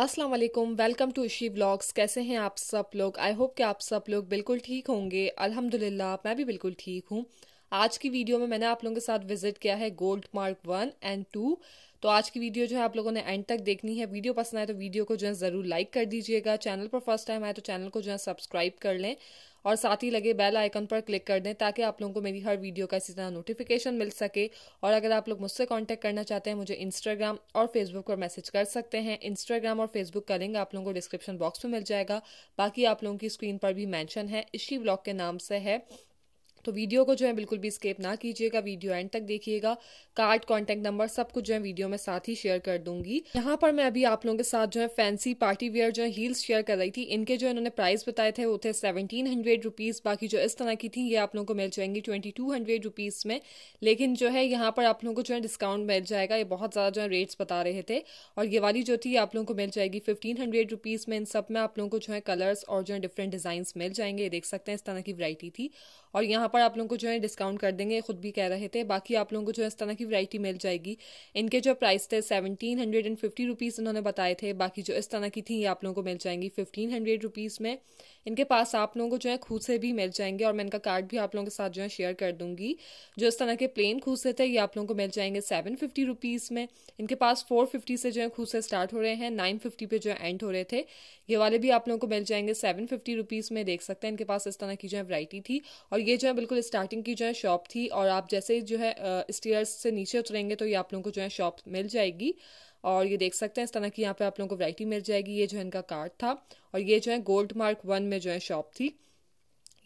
अस्सलाम वालेकुम welcome to इशी blogs कैसे हैं आप सब लोग आई होप कि आप सब लोग बिल्कुल ठीक होंगे अल्हम्दुलिल्लाह मैं भी बिल्कुल ठीक हूँ आज की वीडियो में मैंने आप लोगों के साथ विजिट किया है gold mark one and two तो आज की वीडियो जो है आप लोगों ने एंड तक देखनी है वीडियो पसंद आए तो वीडियो को जो है ज़रूर लाइक कर दीजिएगा चैनल पर फर्स्ट टाइम आए तो चैनल को जो है सब्सक्राइब कर लें और साथ ही लगे बेल आइकन पर क्लिक कर दें ताकि आप लोगों को मेरी हर वीडियो का इसी तरह नोटिफिकेशन मिल सके और अगर आप लोग मुझसे कांटेक्ट करना चाहते हैं मुझे इंस्टाग्राम और फेसबुक पर मैसेज कर सकते हैं इंस्टाग्राम और फेसबुक का लिंक आप लोगों को डिस्क्रिप्शन बॉक्स में मिल जाएगा बाकी आप लोगों की स्क्रीन पर भी मैंशन है इसी ब्लॉग के नाम से है तो वीडियो को जो है बिल्कुल भी स्केप ना कीजिएगा वीडियो एंड तक देखिएगा कार्ड कॉन्टैक्ट नंबर सब कुछ जो है वीडियो में साथ ही शेयर कर दूंगी यहाँ पर मैं अभी आप लोगों के साथ जो है फैंसी पार्टी वेयर जो है हील्स शेयर कर रही थी इनके जो इन्होंने प्राइस बताए थे वो थे सेवनटीन हंड्रेड रुपीज़ बाकी जो इस तरह की थी ये आप लोगों को मिल जाएंगी ट्वेंटी टू हंड्रेड रुपीज़ में लेकिन जो है यहाँ पर आप लोगों को जो है डिस्काउंट मिल जाएगा ये बहुत ज़्यादा जो है रेट्स बता रहे थे और ये वाली जो थी आप लोगों को मिल जाएगी फिफ्टीन हंड्रेड रुपीज़ में इन सब में आप लोगों को जो है कलर्स और जो है डिफरेंट डिजाइन मिल जाएंगे देख सकते हैं इस तरह की वरायटी थी और यहाँ पर आप लोगों को जो है डिस्काउंट कर देंगे खुद भी कह रहे थे बाकी आप लोगों को जो है इस तरह की वैरायटी मिल जाएगी इनके जो प्राइस थे seventeen hundred and fifty rupees इन्होंने बताए थे बाकी जो इस तरह की थी ये आप लोगों को मिल जाएंगी फिफ्टीन हंड्रेड रुपीज़ में इनके पास आप लोगों को जो है खूसे भी मिल जाएंगे और मैं इनका कार्ड भी आप लोगों के साथ जो है शेयर कर दूंगी जो इस तरह के प्लेन खूसे थे ये आप लोगों को मिल जाएंगे सेवन फिफ्टी रुपीज़ में इनके पास फोर फिफ्टी से जो है खूसे स्टार्ट हो रहे हैं नाइन फिफ्टी पे जो है एंड हो रहे थे ये वाले भी आप लोगों को मिल जाएंगे सेवन फिफ्टी रुपीज़ में देख सकते हैं इनके पास इस तरह की जो है वरायटी थी और ये जो है बिल्कुल स्टार्टिंग की जो है शॉप थी और आप जैसे जो है स्टेयर्स से नीचे उतरेंगे तो ये आप लोगों को जो है शॉप मिल जाएगी और ये देख सकते हैं इस तरह की यहाँ पे आप लोगों को वैरायटी मिल जाएगी ये जो है इनका कार्ड था और ये जो है गोल्ड मार्क वन में जो है शॉप थी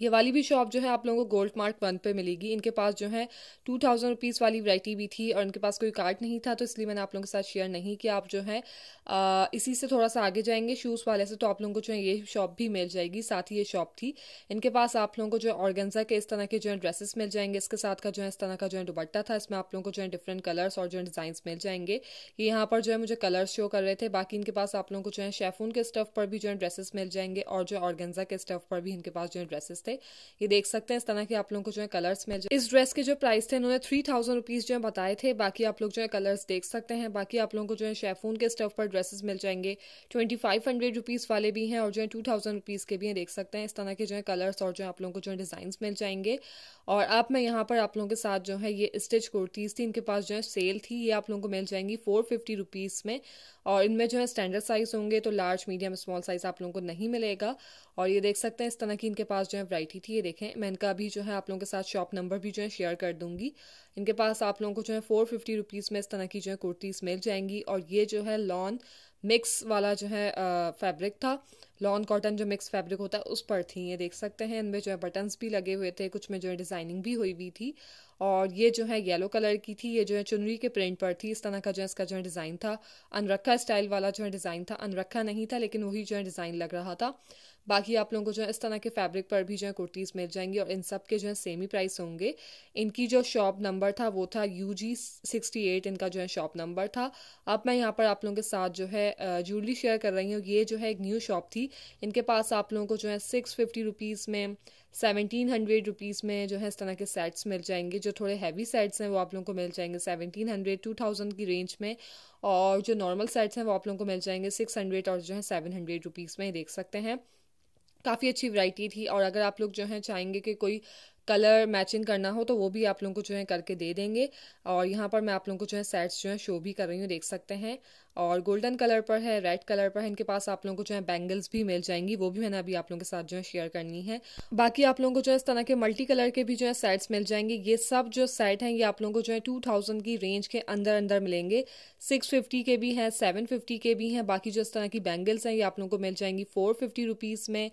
ये वाली भी शॉप जो है आप लोगों को गोल्ड मार्क वन पे मिलेगी इनके पास जो है टू थाउजेंड रुपीज़ वाली वैरायटी भी थी और इनके पास कोई कार्ड नहीं था तो इसलिए मैंने आप लोगों के साथ शेयर नहीं किया आप जो है आ, इसी से थोड़ा सा आगे जाएंगे शूज़ वाले से तो आप लोगों को जो है ये शॉप भी मिल जाएगी साथ ही ये शॉप थी इनके पास आप लोगों को जो है ऑर्गेंजा के इस तरह के जो है ड्रेसेस मिल जाएंगे इसके साथ का जो है इस तरह का जो है दुपट्टा था इसमें आप लोगों को जो है डिफरेंट कलर्स और जो है डिज़ाइन मिल जाएंगे ये यहाँ पर जो है मुझे कलर्स शो कर रहे थे बाकी इनके पास आप लोगों को जो है शेफून के स्टफ़ पर भी जो है ड्रेसेस मिल जाएंगे और जो ऑर्गेंजा के स्टफ़ पर भी इनके पास जो है ड्रेसेस थे सकते ये देख सकते हैं इस तरह के आप लोगों को जो है कलर्स मिल जाए इस ड्रेस के जो प्राइस थे उन्होंने थ्री थाउजेंड रुपीज़ जो है बताए थे बाकी आप लोग जो है कलर्स देख सकते हैं बाकी आप लोगों को जो है शेफून के स्टफ पर ड्रेसेस मिल जाएंगे ट्वेंटी फाइव हंड्रेड रुपीज़ वाले भी हैं और जो है टू थाउजेंड रुपीज़ के भी हैं देख सकते हैं इस तरह के जो है कलर्स और जो है आप लोगों को जो है डिज़ाइन मिल जाएंगे और अब मैं यहाँ पर आप लोगों के साथ जो है ये स्टिच कुर्तीज़ थी इनके पास जो है सेल थी ये आप लोगों को मिल जाएंगी फोर फिफ्टी रुपीज़ में और इनमें जो है स्टैंडर्ड साइज़ होंगे तो लार्ज मीडियम स्मॉल साइज़ आप लोगों को नहीं मिलेगा और ये देख सकते हैं इस तरह की इनके पास जो है वरायटी थी ये देखें मैं इनका अभी जो है आप लोगों के साथ शॉप नंबर भी जो है शेयर कर दूंगी इनके पास आप लोगों को जो है फोर फिफ्टी रुपीज़ में इस तरह की जो है कुर्तीस मिल जाएंगी और ये जो है लॉन मिक्स वाला जो है फैब्रिक था लॉन कॉटन जो मिक्स फैब्रिक होता है उस पर थी ये देख सकते हैं इनमें जो है बटन्स भी लगे हुए थे कुछ में जो है डिज़ाइनिंग भी हुई हुई थी और ये जो है येलो कलर की थी ये जो है चुनरी के प्रिंट पर थी इस तरह का जो है इसका जो है डिज़ाइन था अनरखा स्टाइल वाला जो है डिज़ाइन था अनरखा नहीं था लेकिन वही जो है डिज़ाइन लग रहा था बाकी आप लोगों को जो है इस तरह के फैब्रिक पर भी जो है कुर्तीज़ मिल जाएंगी और इन सब के जो है सेम ही प्राइस होंगे इनकी जो शॉप नंबर था वो था यू जी सिक्सटी एट इनका जो है शॉप नंबर था अब मैं यहाँ पर आप लोगों के साथ जो है ज्वेलरी शेयर कर रही हूँ ये जो है एक न्यू शॉप थी इनके पास आप लोगों को जो है सिक्स फिफ्टी रुपीज़ में सेवनटीन हंड्रेड रुपीज़ में जो है इस तरह के सेट्स मिल जाएंगे जो थोड़े हैवी सेट्स हैं वो आप लोगों को मिल जाएंगे सेवनटीन हंड्रेड टू थाउजेंड की रेंज में और जो नॉर्मल सेट्स हैं वो आप लोगों को मिल जाएंगे सिक्स हंड्रेड और जो है सेवन हंड्रेड रुपीज़ में देख सकते हैं काफ़ी अच्छी वैरायटी थी और अगर आप लोग जो हैं चाहेंगे कि कोई कलर मैचिंग करना हो तो वो भी आप लोगों को जो है करके दे देंगे और यहाँ पर मैं आप लोगों को जो है सेट्स जो है शो भी कर रही हूँ देख सकते हैं और गोल्डन कलर पर है रेड कलर पर है इनके पास आप लोगों को जो है बैंगल्स भी मिल जाएंगी वो भी मैंने अभी आप लोगों के साथ जो है शेयर करनी है बाकी आप लोगों को जो है इस तरह के मल्टी कलर के भी जो है सेट्स मिल जाएंगे ये सब जो सेट हैं ये आप लोगों को जो है टू थाउजेंड की रेंज के अंदर अंदर मिलेंगे सिक्स फिफ्टी के भी हैं सेवन फिफ्टी के भी हैं बाकी जो इस तरह की बैंगल्स हैं ये आप लोगों को मिल जाएंगी फोर फिफ्टी रुपीज़ में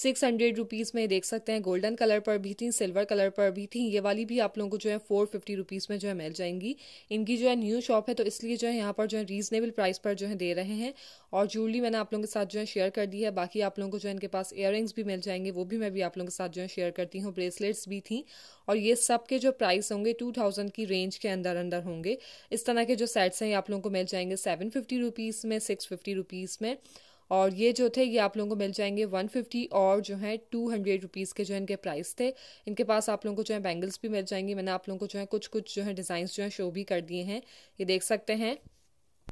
सिक्स हंड्रेड रुपीज़ में देख सकते हैं गोल्डन कलर पर भी थी सिल्वर कलर पर भी थी ये वाली भी आप लोगों को जो है फोर फिफ्टी रुपीज़ में जो है मिल जाएंगी इनकी जो है न्यू शॉप है तो इसलिए जो है यहाँ पर जो है रीजनेबल प्राइस पर जो है दे रहे हैं और ज्वेलरी मैंने आप लोगों के साथ जो है शेयर कर दी है बाकी आप लोगों को जो है इनके पास इयर भी मिल जाएंगे वो भी मैं भी आप लोगों के साथ जो है शेयर करती हूँ ब्रेसलेट्स भी थी और ये सब के जो प्राइस होंगे टू थाउजेंड की रेंज के अंदर अंदर होंगे इस तरह के जो सेट्स हैं आप लोगों को मिल जाएंगे सेवन फिफ्टी रुपीज़ में सिक्स फिफ्टी रुपीज़ में और ये जो थे ये आप लोगों को मिल जाएंगे 150 और जो है 200 हंड्रेड रुपीज़ के जो इनके प्राइस थे इनके पास आप लोगों को जो है बैंगल्स भी मिल जाएंगे मैंने आप लोगों को जो है कुछ कुछ जो है डिजाइन जो है शो भी कर दिए हैं ये देख सकते हैं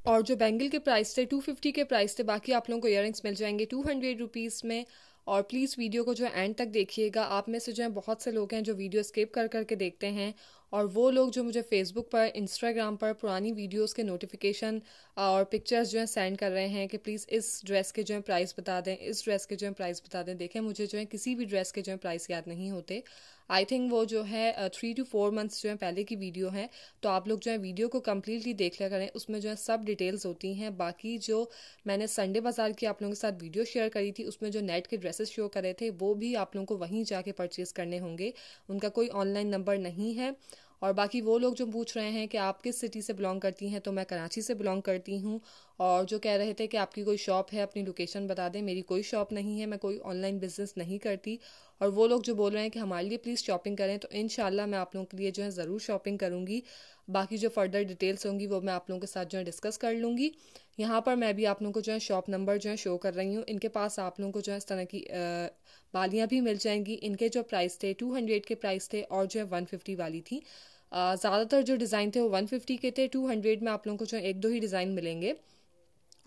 और जो बैंगल के प्राइस थे टू फिफ्टी के प्राइस थे बाकी आप लोगों को इयर मिल जाएंगे टू हंड्रेड रुपीज़ में और प्लीज़ वीडियो को जो है एंड तक देखिएगा आप में से जो है बहुत से लोग हैं जो वीडियो स्किप कर करके देखते हैं और वो लोग जो मुझे फेसबुक पर इंस्टाग्राम पर पुरानी वीडियोस के नोटिफिकेशन और पिक्चर्स जो है सेंड कर रहे हैं कि प्लीज़ इस ड्रेस के जो है प्राइस बता दें इस ड्रेस के जो है प्राइस बता दें देखें मुझे जो है किसी भी ड्रेस के जो है प्राइस याद नहीं होते आई थिंक वो जो है थ्री टू फोर मंथ्स जो है पहले की वीडियो है तो आप लोग जो है वीडियो को कम्प्लीटली देख लिया करें उसमें जो है सब डिटेल्स होती हैं बाकी जो मैंने संडे बाजार की आप लोगों के साथ वीडियो शेयर करी थी उसमें जो नेट के ड्रेसेस शो करे थे वो भी आप लोगों को वहीं जाके परचेज करने होंगे उनका कोई ऑनलाइन नंबर नहीं है और बाकी वो लोग जो पूछ रहे हैं कि आप किस सिटी से बिलोंग करती हैं तो मैं कराची से बिलोंग करती हूँ और जो कह रहे थे कि आपकी कोई शॉप है अपनी लोकेशन बता दें मेरी कोई शॉप नहीं है मैं कोई ऑनलाइन बिजनेस नहीं करती और वो लोग जो बोल रहे हैं कि हमारे लिए प्लीज़ शॉपिंग करें तो इन मैं आप लोगों के लिए जो है ज़रूर शॉपिंग करूँगी बाकी जो फर्दर डिटेल्स होंगी वो मैं आप लोगों के साथ जो है डिस्कस कर लूँगी यहाँ पर मैं भी आप लोगों को जो है शॉप नंबर जो है शो कर रही हूँ इनके पास आप लोगों को जो है इस तरह की बालियाँ भी मिल जाएंगी इनके जो प्राइस थे टू हंड्रेड के प्राइस थे और जो है वन फिफ्टी वाली थी ज़्यादातर जो डिज़ाइन थे वो वन फिफ्टी के थे टू हंड्रेड में आप लोगों को जो है एक दो ही डिज़ाइन मिलेंगे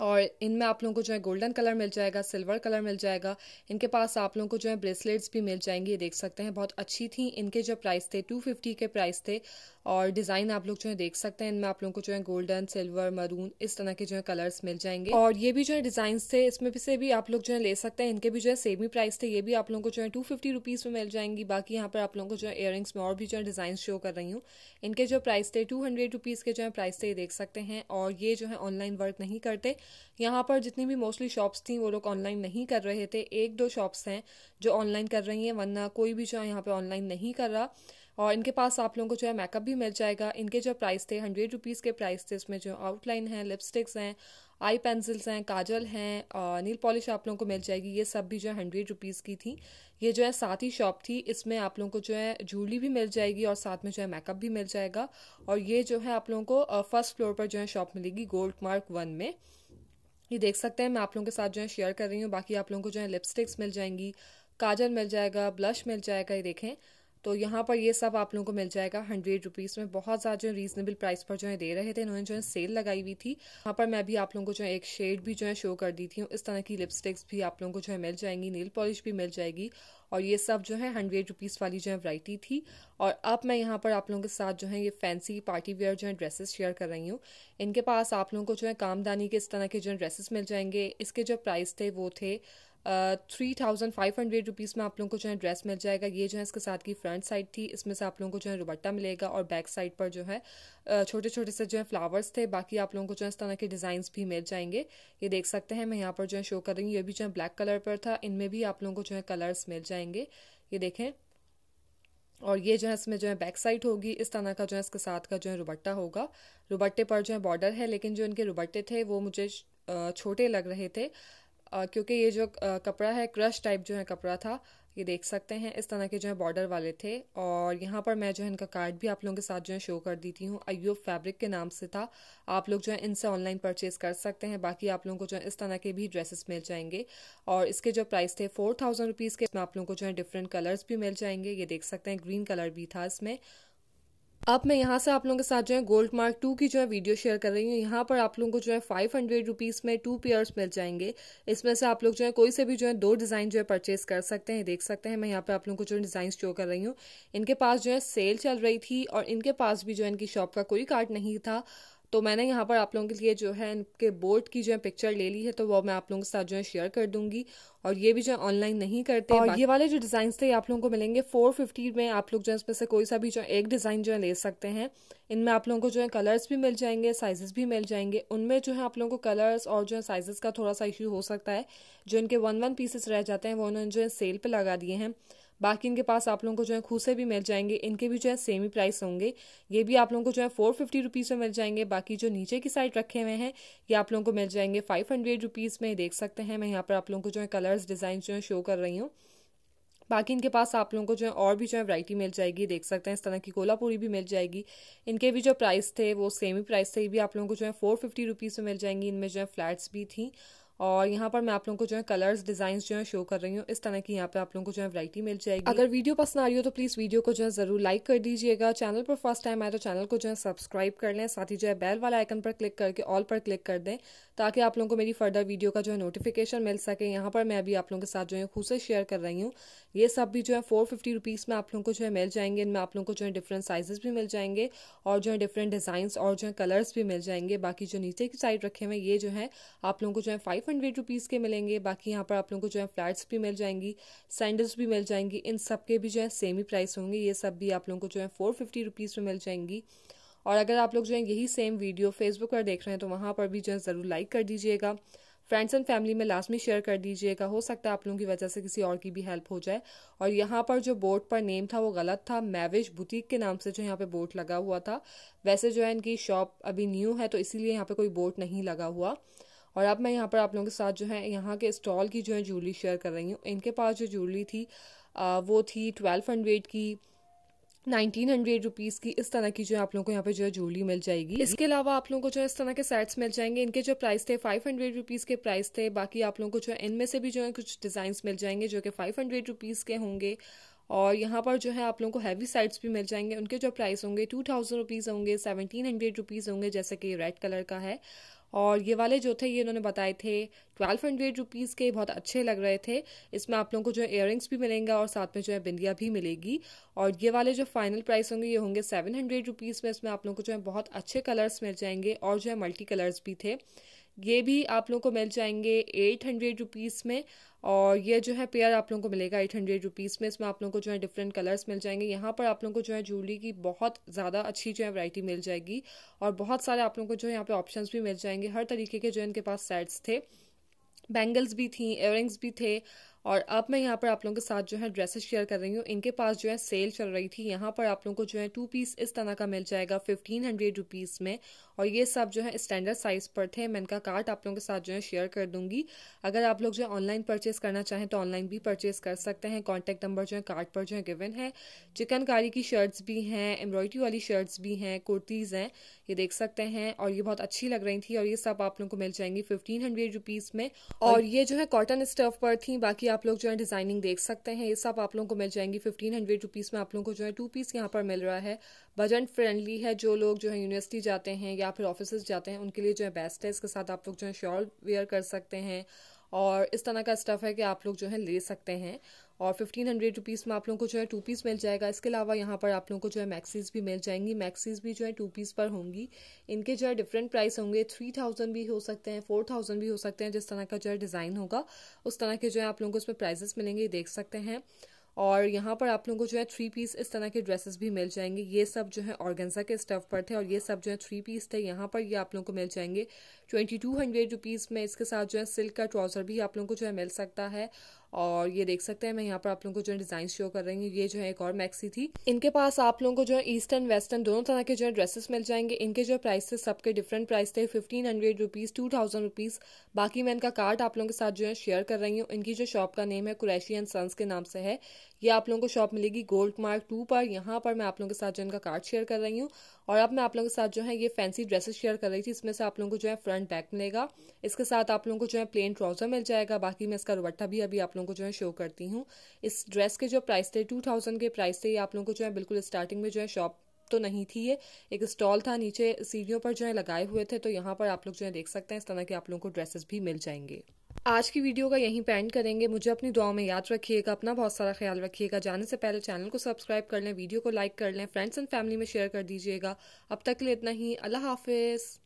और इनमें आप लोगों को जो है गोल्डन कलर मिल जाएगा सिल्वर कलर मिल जाएगा इनके पास आप लोगों को जो है ब्रेसलेट्स भी मिल जाएंगी ये देख सकते हैं बहुत अच्छी थी इनके जो प्राइस थे टू फिफ्टी के प्राइस थे और डिज़ाइन आप लोग जो है देख सकते हैं इनमें आप लोगों को जो है गोल्डन सिल्वर मरून इस तरह के जो है कलर्स मिल जाएंगे और ये भी जो है डिज़ाइन थे इसमें भी से भी आप लोग जो है ले सकते हैं इनके भी जो है सेम ही प्राइस थे ये भी आप लोगों को जो है टू फिफ्टी रुपीज़ में मिल जाएंगी बाकी यहाँ पर आप लोगों को जो है इयर में और भी जो है डिज़ाइन शो कर रही हूँ इनके जो प्राइस थे टू हंड्रेड रुपीज़ के जो है प्राइस थे ये देख सकते हैं और ये जो है ऑनलाइन वर्क नहीं करते यहाँ पर जितनी भी मोस्टली शॉप्स थी वो लोग ऑनलाइन नहीं कर रहे थे एक दो शॉप्स हैं जो ऑनलाइन कर रही हैं वरना कोई भी जो है यहाँ पर ऑनलाइन नहीं कर रहा और इनके पास आप लोगों को जो है मेकअप भी मिल जाएगा इनके जो प्राइस थे हंड्रेड रुपीज़ के प्राइस थे इसमें जो आउटलाइन है लिपस्टिक्स हैं आई पेंसिल्स हैं काजल हैं और नील पॉलिश आप लोगों को मिल जाएगी ये सब भी जो है हंड्रेड रुपीज़ की थी ये जो है साथ ही शॉप थी इसमें आप लोगों को जो है जूली भी मिल जाएगी और साथ में जो है मेकअप भी मिल जाएगा और ये जो है आप लोगों को फर्स्ट फ्लोर पर जो है शॉप मिलेगी गोल्ड मार्क वन में ये देख सकते हैं मैं आप लोगों के साथ जो है शेयर कर रही हूँ बाकी आप लोगों को जो है लिपस्टिक्स मिल जाएंगी काजल मिल जाएगा ब्लश मिल जाएगा ये देखें तो यहाँ पर ये सब आप लोगों को मिल जाएगा हंड्रेड रुपीज़ में बहुत ज़्यादा जो है रीजनेबल प्राइस पर जो है दे रहे थे इन्होंने जो है सेल लगाई हुई थी यहाँ पर मैं भी आप लोगों को जो है एक शेड भी जो है शो कर दी थी इस तरह की लिपस्टिक्स भी आप लोगों को जो है मिल जाएंगी नील पॉलिश भी मिल जाएगी और ये सब जो है हंड्रेड रुपीज़ वाली जो है वराइटी थी और अब मैं यहाँ पर आप लोगों के साथ जो है ये फैंसी पार्टी वेयर जो है ड्रेसेस शेयर कर रही हूँ इनके पास आप लोगों को जो है कामदानी के इस तरह के जो है ड्रेसेस मिल जाएंगे इसके जो प्राइस थे वो थे three thousand five hundred rupees में आप लोगों को जो है ड्रेस मिल जाएगा ये जो है इसके साथ की फ्रंट साइड थी इसमें से आप लोगों को जो है रुबट्टा मिलेगा और बैक साइड पर जो है छोटे छोटे से जो है फ्लावर्स थे बाकी आप लोगों को जो है इस तरह के डिज़ाइंस भी मिल जाएंगे ये देख सकते हैं मैं यहाँ पर जो है शो कर रही हूँ ये भी जो है ब्लैक कलर पर था इनमें भी आप लोगों को जो है कलर्स मिल जाएंगे ये देखें और ये जो है इसमें जो है बैक साइड होगी इस तरह का जो है इसके साथ का जो है रुबट्टा होगा रुबट्टे पर जो है बॉर्डर है लेकिन जो इनके रुबट्टे थे वो मुझे छोटे लग रहे थे क्योंकि ये जो कपड़ा है क्रश टाइप जो है कपड़ा था ये देख सकते हैं इस तरह के जो है बॉर्डर वाले थे और यहाँ पर मैं जो है इनका कार्ड भी आप लोगों के साथ जो है शो कर देती हूँ अयो फैब्रिक के नाम से था आप लोग जो है इनसे ऑनलाइन परचेज कर सकते हैं बाकी आप लोगों को जो है इस तरह के भी ड्रेसेस मिल जाएंगे और इसके जो प्राइस थे फोर थाउजेंड रुपीज़ के इसमें आप लोगों को जो है डिफरेंट कलर्स भी मिल जाएंगे ये देख सकते हैं ग्रीन कलर भी था इसमें अब मैं यहाँ से आप लोगों के साथ जो है गोल्ड मार्क टू की जो है वीडियो शेयर कर रही हूँ यहाँ पर आप लोगों को जो है फाइव हंड्रेड रुपीज़ में टू पेयर्स मिल जाएंगे इसमें से आप लोग जो है कोई से भी जो है दो डिज़ाइन जो है परचेज कर सकते हैं देख सकते हैं मैं यहाँ पर आप लोगों को जो है डिज़ाइन शो कर रही हूँ इनके पास जो है सेल चल रही थी और इनके पास भी जो है इनकी शॉप का कोई कार्ड नहीं था तो मैंने यहाँ पर आप लोगों के लिए जो है इनके बोर्ड की जो है पिक्चर ले ली है तो वो मैं आप लोगों के साथ जो है शेयर कर दूंगी और ये भी जो है ऑनलाइन नहीं करते और ये वाले जो डिज़ाइन थे आप लोगों को मिलेंगे फोर फिफ्टी में आप लोग जो है इसमें से कोई सा भी जो है एक डिज़ाइन जो है ले सकते हैं इनमें आप लोगों को जो है कलर्स भी मिल जाएंगे साइजेस भी मिल जाएंगे उनमें जो है आप लोगों को कलर्स और जो है साइजेस का थोड़ा सा इश्यू हो सकता है जो इनके वन वन पीसेस रह जाते हैं वो उन्होंने जो है सेल पर लगा दिए हैं बाकी इनके पास आप लोगों को जो है खूसे भी मिल जाएंगे इनके भी जो है सेम ही प्राइस होंगे ये भी आप लोगों को जो है फोर फिफ्टी रुपीज़ में मिल जाएंगे बाकी जो नीचे की साइड रखे हुए हैं ये आप लोगों को मिल जाएंगे फाइव हंड्रेड रुपीज़ में देख सकते हैं मैं यहाँ पर आप लोगों को जो है कलर्स डिज़ाइन जो है शो कर रही हूँ बाकी इनके पास आप लोगों को जो है और भी जो है वरायटी मिल जाएगी देख सकते हैं इस तरह की कोलापुरी भी मिल जाएगी इनके भी जो प्राइस थे वो सेम ही प्राइस थे ये भी आप लोगों को जो है फोर फिफ्टी रुपीज़ में मिल जाएंगी इनमें जो है फ्लैट्स भी थी और यहाँ पर मैं आप लोगों को जो है कलर्स डिजाइन जो है शो कर रही हूँ इस तरह की यहाँ पे आप लोगों को जो है वरायटी मिल जाएगी अगर वीडियो पसंद आ रही हो तो प्लीज वीडियो को जो है जरूर लाइक कर दीजिएगा चैनल पर फर्स्ट टाइम आए तो चैनल को जो है सब्सक्राइब कर लें साथ ही जो है बेल वाला आइकन पर क्लिक करके ऑल पर क्लिक कर दें ताकि आप लोगों को मेरी फर्दर वीडियो का जो है नोटिफिकेशन मिल सके यहाँ पर मैं अभी आप लोगों के साथ जो है खूब से शेयर कर रही हूँ ये सब भी जो है फोर फिफ्टी रुपीज़ में आप लोगों को जो है मिल जाएंगे इनमें आप लोगों को जो है डिफरेंट साइजेस भी मिल जाएंगे और जो है डिफरेंट डिज़ाइंस और जो है कलर्स भी मिल जाएंगे बाकी जो नीचे की साइड रखे हुए ये जो है आप लोगों को जो है फाइव हंड्रेड रुपीज़ के मिलेंगे बाकी यहाँ पर आप लोगों को जो है फ्लैट्स भी मिल जाएंगी सैंडल्स भी मिल जाएंगी इन सब के भी जो है सेम ही प्राइस होंगे ये सब भी आप लोगों को जो है फोर फिफ्टी रुपीज़ में मिल जाएंगी और अगर आप लोग जो है यही सेम वीडियो फेसबुक पर देख रहे हैं तो वहाँ पर भी जो है ज़रूर लाइक कर दीजिएगा फ्रेंड्स एंड फैमिली में लास्ट में शेयर कर दीजिएगा हो सकता है आप लोगों की वजह से किसी और की भी हेल्प हो जाए और यहाँ पर जो बोर्ड पर नेम था वो गलत था मैविश बुटीक के नाम से जो यहाँ पे बोर्ड लगा हुआ था वैसे जो है इनकी शॉप अभी न्यू है तो इसीलिए यहाँ पे कोई बोर्ड नहीं लगा हुआ और अब मैं यहाँ पर आप लोगों के साथ जो है यहाँ के स्टॉल की जो है ज्वेलरी शेयर कर रही हूँ इनके पास जो ज्वेलरी थी आ, वो थी ट्वेल्व हंड्रेड की नाइनटीन हंड्रेड रुपीज की इस तरह की जो है आप लोगों को यहाँ पे जो है ज्वेलरी मिल जाएगी इसके अलावा आप लोगों को जो है इस तरह के सेट्स मिल जाएंगे इनके जो प्राइस थे फाइव हंड्रेड रुपीज के प्राइस थे बाकी आप लोगों को जो है इनमें से भी जो है कुछ डिजाइन मिल जाएंगे जो कि फाइव हंड्रेड रुपीज के होंगे और यहाँ पर जो है आप लोगों को हैवी साइड्स भी मिल जाएंगे उनके जो प्राइस होंगे टू थाउजेंड रुपीज़ होंगे सेवनटीन हंड्रेड रुपीज़ होंगे जैसे कि रेड कलर का है और ये वाले जो थे ये इन्होंने बताए थे ट्वेल्व हंड्रेड रुपीज़ के बहुत अच्छे लग रहे थे इसमें आप लोगों को जो है इयर भी मिलेंगे और साथ में जो है बिंदिया भी मिलेगी और ये वाले जो फाइनल प्राइस होंगे ये होंगे सेवन हंड्रेड रुपीज़ में इसमें आप लोगों को जो है बहुत अच्छे कलर्स मिल जाएंगे और जो है मल्टी कलर्स भी थे ये भी आप लोगों को मिल जाएंगे एट हंड्रेड रुपीज़ में और ये जो है पेयर आप लोगों को मिलेगा एट हंड्रेड रुपीज़ में इसमें आप लोगों को जो है डिफरेंट कलर्स मिल जाएंगे यहाँ पर आप लोगों को जो है ज्वेलरी की बहुत ज़्यादा अच्छी जो है वैरायटी मिल जाएगी और बहुत सारे आप लोगों को जो है यहाँ पे ऑप्शन भी मिल जाएंगे हर तरीके के जो इनके पास सेट्स थे बैंगल्स भी थी इयरिंग्स भी थे और अब मैं यहाँ पर आप लोगों के साथ जो है ड्रेसेस शेयर कर रही हूँ इनके पास जो है सेल चल रही थी यहाँ पर आप लोगों को जो है टू पीस इस तरह का मिल जाएगा फिफ्टीन हंड्रेड रुपीज़ में और ये सब जो है स्टैंडर्ड साइज़ पर थे मैं इनका कार्ट आप लोगों के साथ जो है शेयर कर दूंगी अगर आप लोग जो है ऑनलाइन परचेस करना चाहें तो ऑनलाइन भी परचेस कर सकते हैं कॉन्टेक्ट नंबर जो है कार्ट पर जो है गिवन है चिकनकारी की शर्ट्स भी हैं एम्ब्रॉयडरी वाली शर्ट्स भी हैं कुर्तीज़ हैं ये देख सकते हैं और ये बहुत अच्छी लग रही थी और ये सब आप लोगों को मिल जाएंगी फिफ्टीन हंड्रेड रुपीज़ में और ये जो है कॉटन स्टफ पर थी बाकी आप लोग जो है डिज़ाइनिंग देख सकते हैं ये सब आप लोगों को मिल जाएंगी फिफ्टीन हंड्रेड रुपीज़ में आप लोगों को जो है टू पीस यहाँ पर मिल रहा है बजट फ्रेंडली है जो लोग जो है यूनिवर्सिटी जाते हैं या या फिर ऑफिस जाते हैं उनके लिए जो है बेस्ट है इसके साथ आप लोग जो है शॉल वेयर कर सकते हैं और इस तरह का स्टफ़ है कि आप लोग जो है ले सकते हैं और फिफ्टीन हंड्रेड रुपीज़ में आप लोगों को जो है टू पीस मिल जाएगा इसके अलावा यहाँ पर आप लोगों को जो है मैक्सीज भी मिल जाएंगी मैक्सीज भी जो है टू पीस पर होंगी इनके जो है डिफरेंट प्राइस होंगे थ्री थाउजेंड भी हो सकते हैं फोर थाउजेंड भी हो सकते हैं जिस तरह का जो है डिज़ाइन होगा उस तरह के जो है आप लोगों को इसमें प्राइजेस मिलेंगे देख सकते हैं और यहाँ पर आप लोगों को जो है थ्री पीस इस तरह के ड्रेसेस भी मिल जाएंगे ये सब जो है ऑर्गेंजा के स्टफ पर थे और ये सब जो है थ्री पीस थे यहाँ पर ये आप लोगों को मिल जाएंगे ट्वेंटी टू हंड्रेड रुपीज़ में इसके साथ जो है सिल्क का ट्राउज़र भी आप लोगों को जो है मिल सकता है और ये देख सकते हैं मैं यहाँ पर आप लोगों को जो है डिज़ाइन शो कर रही हूँ ये जो है एक और मैक्सी थी इनके पास आप लोगों को जो है ईस्टर्न वेस्टर्न दोनों तरह के जो है ड्रेसेस मिल जाएंगे इनके जो प्राइस थे सबके डिफरेंट प्राइस थे fifteen hundred rupees two thousand rupees बाकी मैं इनका कार्ड आप लोगों के साथ जो है शेयर कर रही हूँ इनकी जो शॉप का नेम है कुरैशी एंड सन्स के नाम से है ये आप लोगों को शॉप मिलेगी गोल्ड मार्क टू पर यहाँ पर मैं आप लोगों के साथ जो इनका कार्ड शेयर कर रही हूँ और अब मैं आप लोगों के साथ जो है ये फैंसी ड्रेसेस शेयर कर रही थी इसमें से आप लोगों को जो है फ्रंट बैक मिलेगा इसके साथ आप लोगों को जो है प्लेन ट्राउजर मिल जाएगा बाकी मैं इसका दुपट्टा भी अभी आप लोगों को जो है शो करती हूँ इस ड्रेस के जो प्राइस थे टू थाउजेंड के प्राइस थे ये आप लोगों को जो है बिल्कुल स्टार्टिंग में जो है शॉप तो नहीं थी ये एक स्टॉल था नीचे सीढ़ियों पर जो है लगाए हुए थे तो यहाँ पर आप लोग जो है देख सकते हैं इस तरह के आप लोगों को ड्रेसेस भी मिल जाएंगे आज की वीडियो का यहीं पैंड एंड करेंगे मुझे अपनी दुआओं में याद रखिएगा अपना बहुत सारा ख्याल रखिएगा जाने से पहले चैनल को सब्सक्राइब कर लें वीडियो को लाइक कर लें फ्रेंड्स एंड फैमिली में शेयर कर दीजिएगा अब तक के लिए इतना ही अल्लाह हाफिज़